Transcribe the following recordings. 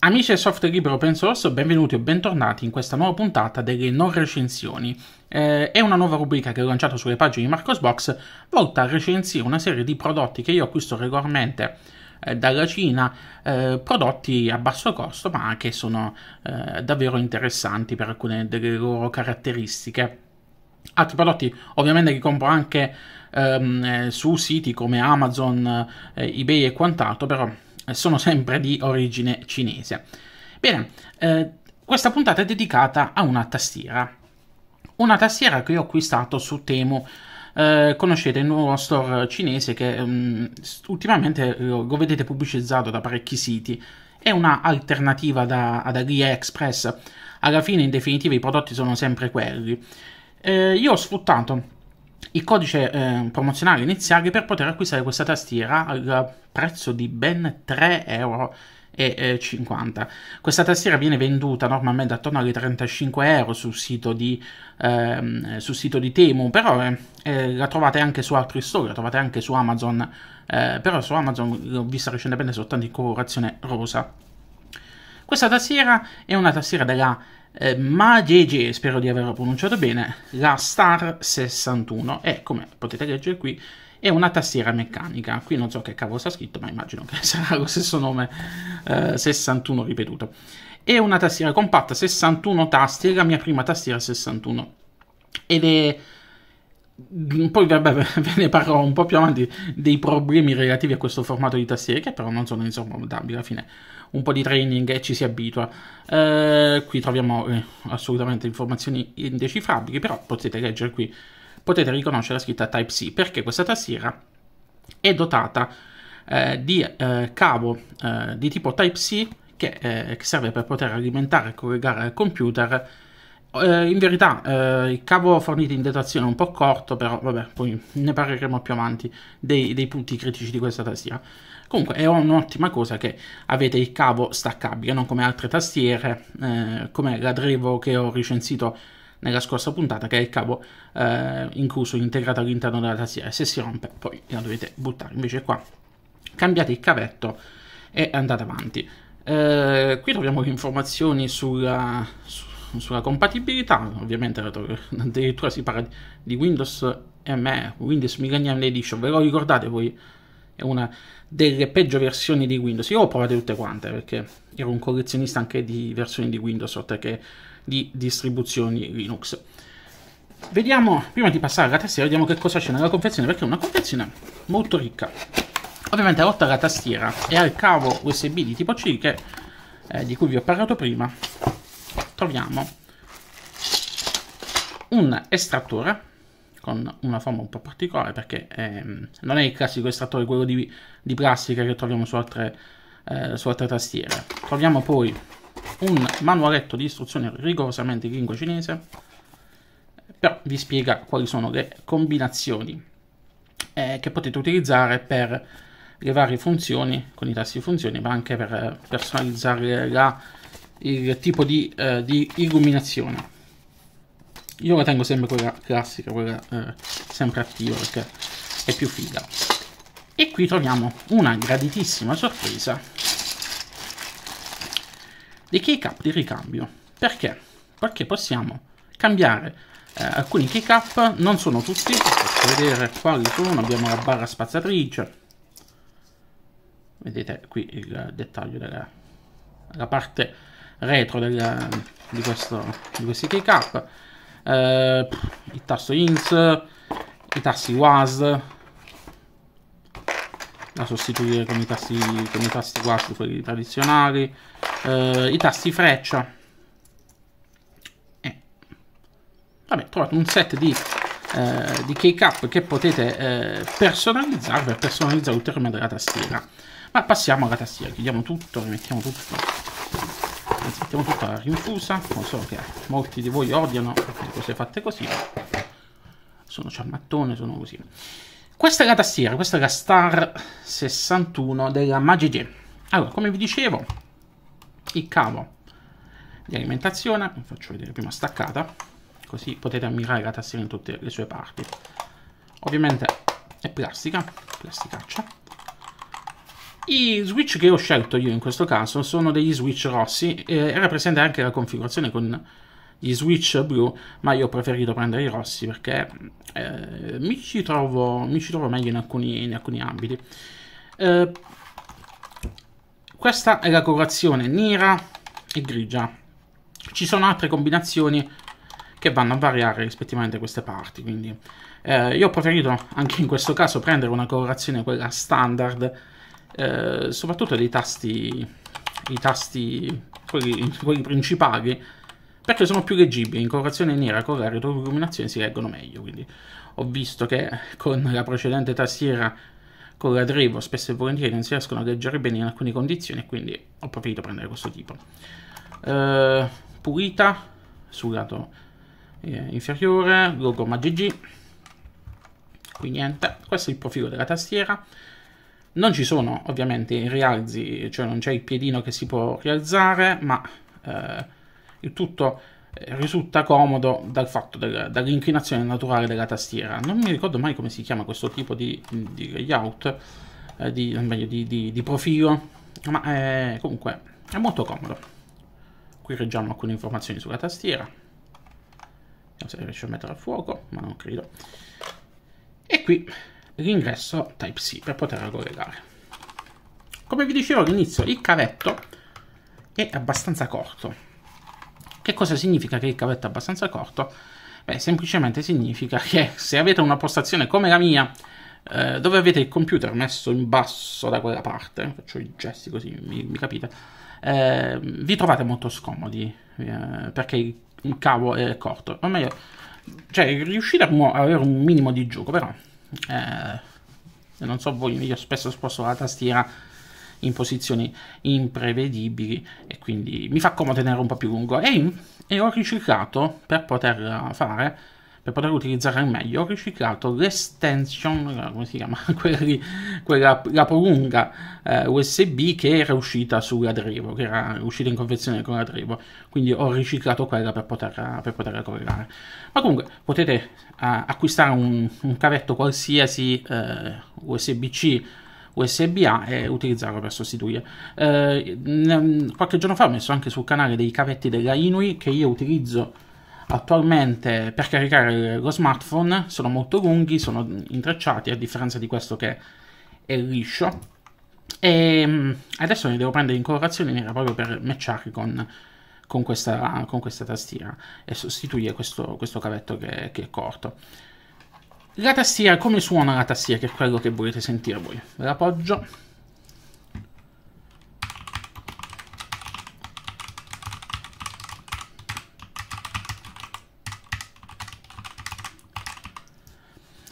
Amici del software libero open source, benvenuti o bentornati in questa nuova puntata delle non recensioni. Eh, è una nuova rubrica che ho lanciato sulle pagine di Marcosbox volta a recensire una serie di prodotti che io acquisto regolarmente eh, dalla Cina, eh, prodotti a basso costo ma che sono eh, davvero interessanti per alcune delle loro caratteristiche. Altri prodotti ovviamente li compro anche ehm, eh, su siti come Amazon, eh, eBay e quant'altro, però eh, sono sempre di origine cinese. Bene, eh, questa puntata è dedicata a una tastiera. Una tastiera che ho acquistato su Temu. Eh, conoscete il nuovo store cinese che um, ultimamente lo, lo, vedete pubblicizzato da parecchi siti. È una alternativa da, ad AliExpress. Alla fine, in definitiva, i prodotti sono sempre quelli. Eh, io ho sfruttato il codice eh, promozionale iniziale per poter acquistare questa tastiera al prezzo di ben 3 euro. E 50. Eh, questa tastiera viene venduta normalmente attorno alle 35 euro sul sito di, ehm, sul sito di Temu, però eh, eh, la trovate anche su altri store, la trovate anche su Amazon, eh, però su Amazon l'ho vista recentemente soltanto in colorazione rosa. Questa tastiera è una tastiera della eh, ma GG, spero di averlo pronunciato bene, la Star 61 è, come potete leggere qui è una tastiera meccanica, qui non so che cavolo sta scritto ma immagino che sarà lo stesso nome eh, 61 ripetuto. È una tastiera compatta, 61 tasti, è la mia prima tastiera 61 ed è poi vabbè, ve ne parlerò un po' più avanti dei problemi relativi a questo formato di tastiere che però non sono insormontabili alla fine un po' di training e ci si abitua eh, qui troviamo eh, assolutamente informazioni indecifrabili però potete leggere qui potete riconoscere la scritta Type-C perché questa tastiera è dotata eh, di eh, cavo eh, di tipo Type-C che, eh, che, serve per poter alimentare e collegare al computer eh, in verità eh, il cavo fornito in datazione è un po' corto, però vabbè, poi ne parleremo più avanti dei, dei punti critici di questa tastiera. Comunque è un'ottima cosa che avete il cavo staccabile, non come altre tastiere, eh, come la Drevo che ho recensito nella scorsa puntata, che è il cavo eh, incluso, integrato all'interno della tastiera. Se si rompe poi la dovete buttare, invece qua cambiate il cavetto e andate avanti. Eh, qui troviamo le informazioni sulla, su sulla compatibilità, ovviamente addirittura si parla di Windows ME, Windows Millennium Edition, ve lo ricordate voi? È una delle peggio versioni di Windows, io ho provate tutte quante perché ero un collezionista anche di versioni di Windows oltre che di distribuzioni Linux. Vediamo, prima di passare alla tastiera, vediamo che cosa c'è nella confezione, perché è una confezione molto ricca. Ovviamente oltre alla tastiera e al cavo USB di tipo C che, eh, di cui vi ho parlato prima, troviamo un estrattore con una forma un po' particolare perché ehm, non è il classico estrattore quello di, di plastica che troviamo su altre, eh, su altre tastiere. Troviamo poi un manualetto di istruzione rigorosamente in lingua cinese, però vi spiega quali sono le combinazioni eh, che potete utilizzare per le varie funzioni, con i tasti funzioni, ma anche per eh, personalizzare la il tipo di, eh, di illuminazione. Io la tengo sempre quella classica, quella eh, sempre attiva perché è più figa. E qui troviamo una graditissima sorpresa dei keycap di ricambio. Perché? Perché possiamo cambiare eh, alcuni keycap, non sono tutti, posso vedere quali sono, abbiamo la barra spazzatrice, vedete qui il dettaglio della parte retro del, di, questo, di questi keycap eh, il tasto INS i tasti WAS da sostituire con i tasti, con i tasti WAS quelli tradizionali eh, i tasti freccia eh. vabbè trovate un set di eh, di keycap che potete eh, personalizzare per personalizzare ulteriormente la tastiera ma passiamo alla tastiera chiudiamo tutto rimettiamo tutto mettiamo tutta la rinfusa lo so che molti di voi odiano le cose fatte così sono ciarmattone sono così questa è la tastiera questa è la Star 61 della magic allora come vi dicevo il cavo di alimentazione vi faccio vedere prima staccata così potete ammirare la tastiera in tutte le sue parti ovviamente è plastica plasticaccia i switch che ho scelto io in questo caso sono degli switch rossi, eh, era presente anche la configurazione con gli switch blu, ma io ho preferito prendere i rossi perché eh, mi, ci trovo, mi, ci trovo, meglio in alcuni, in alcuni ambiti. Eh, questa è la colorazione nera e grigia. Ci sono altre combinazioni che vanno a variare rispettivamente queste parti, quindi eh, io ho preferito anche in questo caso prendere una colorazione quella standard eh, soprattutto dei tasti, i tasti, quelli, quelli principali, perché sono più leggibili, in colorazione nera con la retroilluminazione si leggono meglio, quindi ho visto che con la precedente tastiera con la Drevo spesso e volentieri non si riescono a leggere bene in alcune condizioni, quindi ho preferito prendere questo tipo. Eh, pulita sul lato eh, inferiore, logo MagGG, qui niente, questo è il profilo della tastiera, non ci sono ovviamente i rialzi, cioè non c'è il piedino che si può rialzare, ma eh, il tutto eh, risulta comodo dal fatto del, dall'inclinazione naturale della tastiera. Non mi ricordo mai come si chiama questo tipo di, di layout, eh, di, meglio, di, di, profilo, ma eh, comunque è molto comodo. Qui reggiamo alcune informazioni sulla tastiera. Vediamo se riesce a mettere a fuoco, ma non credo. E qui l'ingresso Type-C per poterla collegare. Come vi dicevo all'inizio, il cavetto è abbastanza corto. Che cosa significa che il cavetto è abbastanza corto? Beh, semplicemente significa che se avete una postazione come la mia, eh, dove avete il computer messo in basso da quella parte, faccio i gesti così, mi, mi capite, eh, vi trovate molto scomodi eh, perché il, il cavo è corto. O meglio, cioè riuscite a avere un minimo di gioco, però eh, non so voi, io spesso sposto la tastiera in posizioni imprevedibili e quindi mi fa comodo tenere un po' più lungo e, e ho riciclato per poter fare per poter utilizzare al meglio, ho riciclato l'extension, eh, come si chiama, Quelli, quella prolunga eh, USB che era uscita sulla Drivo, che era uscita in confezione con la Drivo, quindi ho riciclato quella per poterla, per poterla collegare. Ma comunque potete eh, acquistare un, un, cavetto qualsiasi eh, USB-C USB-A e utilizzarlo per sostituire. Eh, qualche giorno fa ho messo anche sul canale dei cavetti della Inui che io utilizzo Attualmente per caricare lo smartphone sono molto lunghi, sono intrecciati a differenza di questo che è liscio e mm, adesso ne devo prendere in colorazione nera proprio per matchare con, con, questa, con questa, tastiera e sostituire questo, questo cavetto che, che, è corto. La tastiera, come suona la tastiera che è quello che volete sentire voi? Ve la poggio.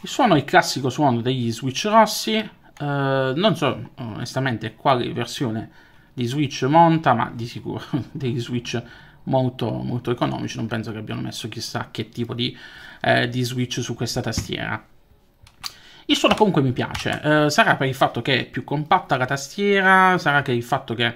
Il suono è il classico suono degli switch rossi, eh, non so onestamente quale versione di switch monta, ma di sicuro degli switch molto, molto economici, non penso che abbiano messo chissà che tipo di, eh, di switch su questa tastiera. Il suono comunque mi piace, eh, sarà per il fatto che è più compatta la tastiera, sarà per il fatto che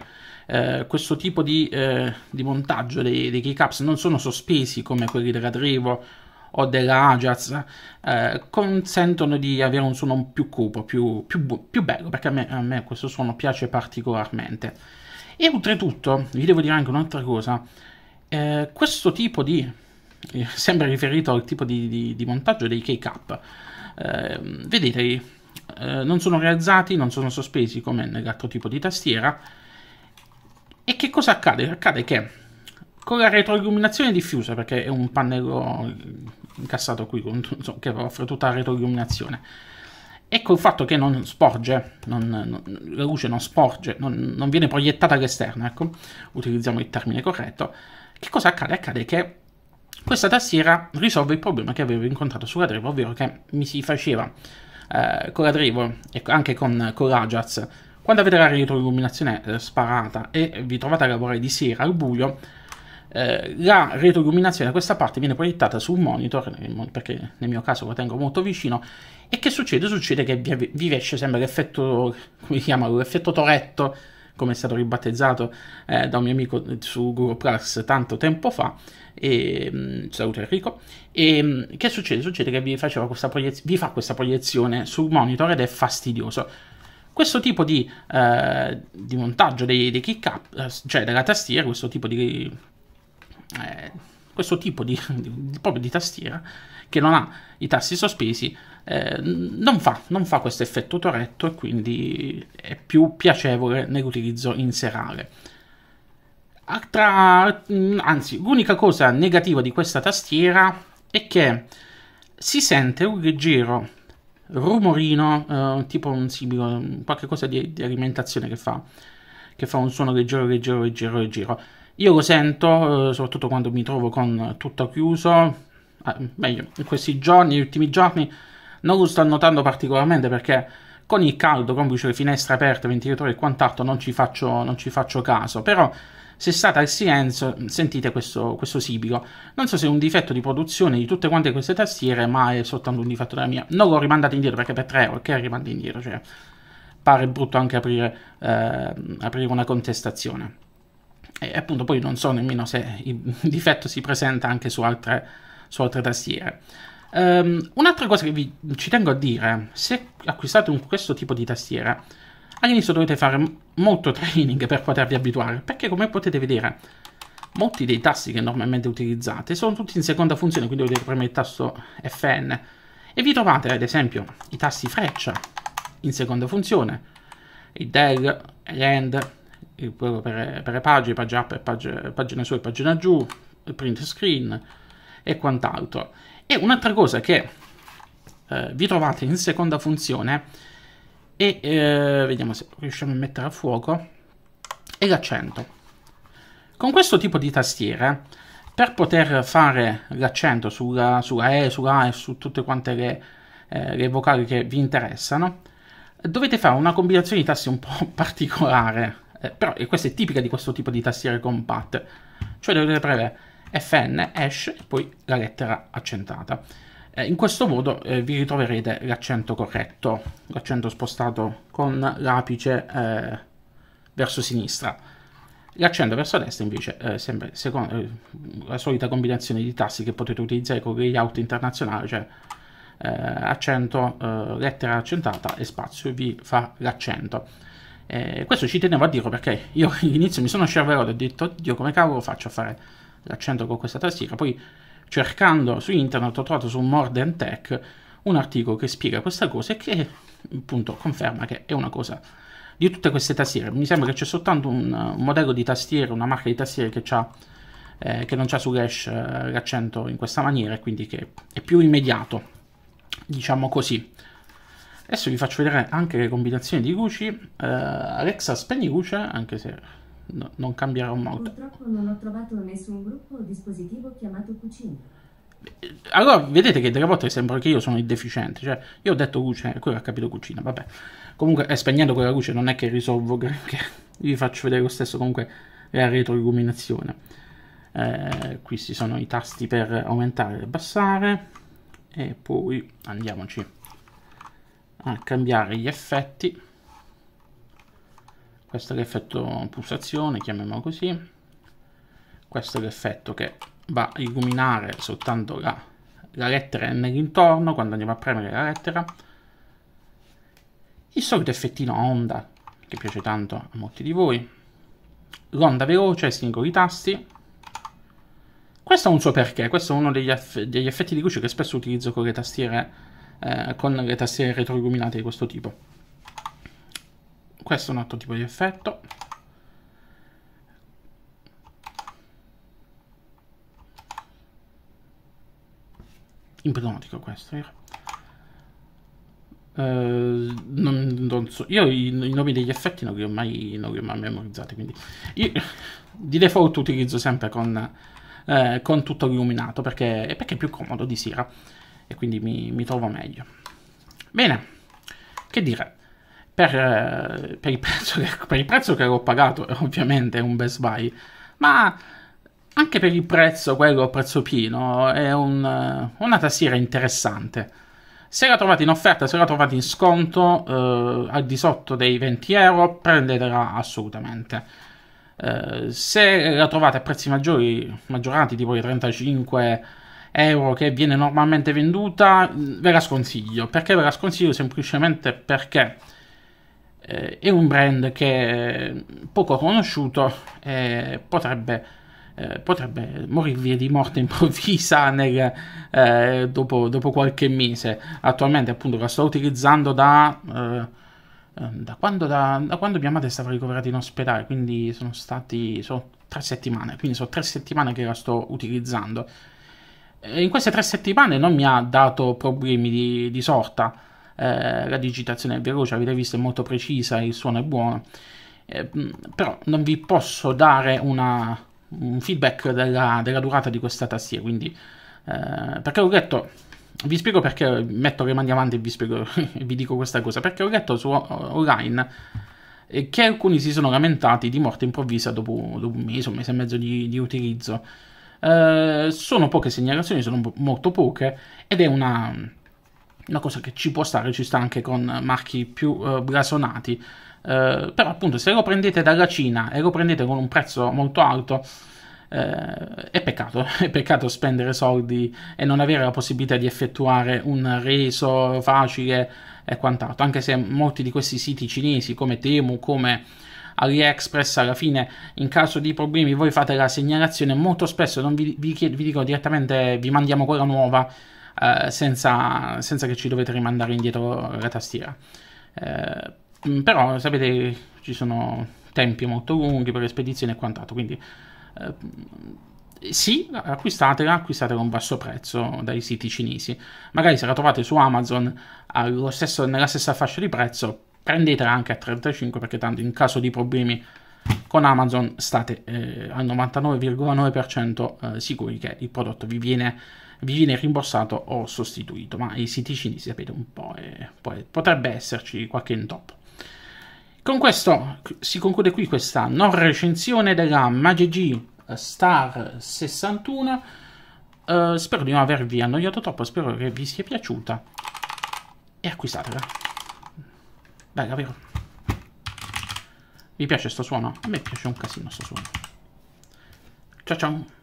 eh, questo tipo di, eh, di montaggio dei, dei keycaps non sono sospesi come quelli della Drevo o della Ajaz eh, consentono di avere un suono più cupo, più, più, più bello, perché a me, a me, questo suono piace particolarmente. E oltretutto, vi devo dire anche un'altra cosa, eh, questo tipo di, eh, sempre riferito al tipo di, di, di montaggio dei K-Cup, ehm, eh, vedete, non sono realizzati, non sono sospesi come nell'altro tipo di tastiera, e che cosa accade? Accade che con la retroilluminazione diffusa, perché è un pannello incassato qui, con, insomma, che offre tutta la retroilluminazione. Ecco il fatto che non sporge, non, non, la luce non sporge, non, non viene proiettata all'esterno, ecco, utilizziamo il termine corretto. Che cosa accade? Accade che questa tastiera risolve il problema che avevo incontrato sulla Drevo, ovvero che mi si faceva eh, con la Drevo e anche con, con l'Ajax, quando avete la retroilluminazione eh, sparata e vi trovate a lavorare di sera al buio, eh, la retroilluminazione da questa parte viene proiettata su un monitor, perché nel mio caso lo tengo molto vicino, e che succede? Succede che vi, vi esce sempre l'effetto, come si chiama, l'effetto Toretto, come è stato ribattezzato eh, da un mio amico su Google Plus tanto tempo fa, e, mm, saluto Enrico, e mm, che succede? Succede che vi, proiez- vi, fa questa proiezione sul monitor ed è fastidioso. Questo tipo di, eh, di montaggio dei, dei kick up, eh, cioè della tastiera, questo tipo di eh, questo tipo di, di, proprio di tastiera che non ha i tasti sospesi eh, non, fa, fa questo effetto toretto e quindi è più piacevole nell'utilizzo in serale. Altra, mm, anzi, l'unica cosa negativa di questa tastiera è che si sente un leggero rumorino, eh, tipo un simbolo, qualche cosa di, di alimentazione che fa, che fa un suono leggero, leggero, leggero, leggero io lo sento, eh, soprattutto quando mi trovo con tutto chiuso, eh, meglio, in questi giorni, negli ultimi giorni, non lo sto notando particolarmente perché con il caldo, con le finestre aperte, ventilatori e quant'altro, non ci faccio, non ci faccio caso. Però se state al silenzio sentite questo, questo sibico. Non so se è un difetto di produzione di tutte quante queste tastiere, ma è soltanto un difetto della mia. Non l'ho rimandato indietro perché per 3 euro che rimando indietro, cioè pare brutto anche aprire, eh, aprire una contestazione. E appunto poi non so nemmeno se il difetto si presenta anche su altre, su altre tastiere. Um, un'altra cosa che vi, ci tengo a dire, se acquistate un, questo tipo di tastiera, all'inizio dovete fare molto training per potervi abituare, perché come potete vedere molti dei tasti che normalmente utilizzate sono tutti in seconda funzione, quindi dovete premere il tasto Fn e vi trovate ad esempio i tasti freccia in seconda funzione, il del, l'end, eh, per, per pagine, page up, page, pagina su e pagina giù, print screen e quant'altro. E un'altra cosa che eh, vi trovate in seconda funzione e eh, vediamo se riusciamo a mettere a fuoco è l'accento. Con questo tipo di tastiere, per poter fare l'accento sulla, sulla, E, sulla A e su tutte quante le, eh, le vocali che vi interessano, dovete fare una combinazione di tasti un po' particolare eh, però questa è tipica di questo tipo di tastiere compatte, cioè dovete premere Fn, hash e poi la lettera accentata. Eh, in questo modo eh, vi ritroverete l'accento corretto, l'accento spostato con l'apice eh, verso sinistra. L'accento verso destra invece è eh, sempre secondo, eh, la solita combinazione di tasti che potete utilizzare con il layout internazionale, cioè accento, lettera accentata e spazio, vi fa l'accento. Eh, questo ci tenevo a dirlo perché io all'inizio mi sono scervellato e ho detto, oddio, come cavolo faccio a fare l'accento con questa tastiera? Poi cercando su internet ho trovato su More Tech un articolo che spiega questa cosa e che appunto conferma che è una cosa di tutte queste tastiere. Mi sembra che c'è soltanto un, un modello di tastiera, una marca di tastiere che, eh, che non c'è su Gash eh, l'accento in questa maniera e quindi che è più immediato, diciamo così. Adesso vi faccio vedere anche le combinazioni di luci. Uh, eh, Alexa, spegni luce, anche se no, non cambierà molto. Purtroppo non ho trovato nessun gruppo o dispositivo chiamato cucina. Eh, allora, vedete che delle volte sembra che io sono il deficiente, cioè io ho detto luce, e eh, quello ha capito cucina, vabbè. Comunque, eh, spegnendo quella luce non è che risolvo granché, vi faccio vedere lo stesso comunque la retroilluminazione. Eh, qui ci sono i tasti per aumentare e abbassare e poi andiamoci a cambiare gli effetti questo è l'effetto pulsazione chiamiamolo così questo è l'effetto che va a illuminare soltanto la, la lettera nell'intorno quando andiamo a premere la lettera il solito effettino onda che piace tanto a molti di voi l'onda veloce ai singoli tasti questo ha un suo perché questo è uno degli, degli effetti di luce che spesso utilizzo con le tastiere eh, con le tastiere retroilluminate di questo tipo. Questo è un altro tipo di effetto. ipnotico questo eh, non, non so. io i, i, nomi degli effetti non li ho mai, non li ho mai memorizzati quindi io, di default utilizzo sempre con, eh, con tutto illuminato perché, perché, è più comodo di sera e quindi mi, mi trovo meglio. Bene, che dire, per, eh, per, il prezzo che, per il prezzo che l'ho pagato, ovviamente è un best buy, ma anche per il prezzo, quello a prezzo pieno, è un, eh, una tastiera interessante. Se la trovate in offerta, se la trovate in sconto, eh, al di sotto dei 20 euro, prendetela assolutamente. Eh, se la trovate a prezzi maggiori, maggiorati, tipo i 35 euro, euro che viene normalmente venduta, ve la sconsiglio. Perché ve la sconsiglio? Semplicemente perché eh, è un brand che poco conosciuto e eh, potrebbe, eh, potrebbe morirvi di morte improvvisa nel, eh, dopo, dopo, qualche mese. Attualmente appunto la sto utilizzando da... Eh, eh, da quando, da, da quando, mia madre stava ricoverata in ospedale, quindi sono stati sono tre settimane, quindi sono tre settimane che la sto utilizzando in queste tre settimane non mi ha dato problemi di, di sorta. Eh, la digitazione è veloce, avete visto, è molto precisa, il suono è buono. Eh, però non vi posso dare una, un feedback della, della, durata di questa tastiera, quindi... Eh, perché ho letto... Vi spiego perché metto le mani avanti e vi, spiego, vi dico questa cosa. Perché ho letto su eh, online eh, che alcuni si sono lamentati di morte improvvisa dopo, dopo un mese, un mese e mezzo di, di utilizzo. Eh, sono poche segnalazioni, sono molto poche, ed è una, una, cosa che ci può stare, ci sta anche con marchi più eh, blasonati. Eh, però appunto se lo prendete dalla Cina e lo prendete con un prezzo molto alto, eh, è peccato, è peccato spendere soldi e non avere la possibilità di effettuare un reso facile e quant'altro, anche se molti di questi siti cinesi come Temu, come AliExpress alla fine in caso di problemi voi fate la segnalazione molto spesso non vi, vi, chied- vi dicono direttamente vi mandiamo quella nuova eh, senza, senza, che ci dovete rimandare indietro la tastiera eh, mm, però sapete ci sono tempi molto lunghi per le spedizioni e quant'altro quindi eh, sì, acquistatela, acquistatela a un basso prezzo dai siti cinesi. Magari se la trovate su Amazon stesso, nella stessa fascia di prezzo, prendetela anche a 35 perché tanto in caso di problemi con Amazon state eh, al 99,9% eh, sicuri che il prodotto vi viene, vi viene, rimborsato o sostituito, ma i siti cinesi sapete un po', eh, poi potrebbe esserci qualche intoppo. Con questo si conclude qui questa non recensione della MagiG eh, Star 61. Eh, spero di non avervi annoiato troppo, spero che vi sia piaciuta e acquistatela. Dai, Gabriel. Vi piace sto suono? A me piace un casino sto suono. Ciao ciao.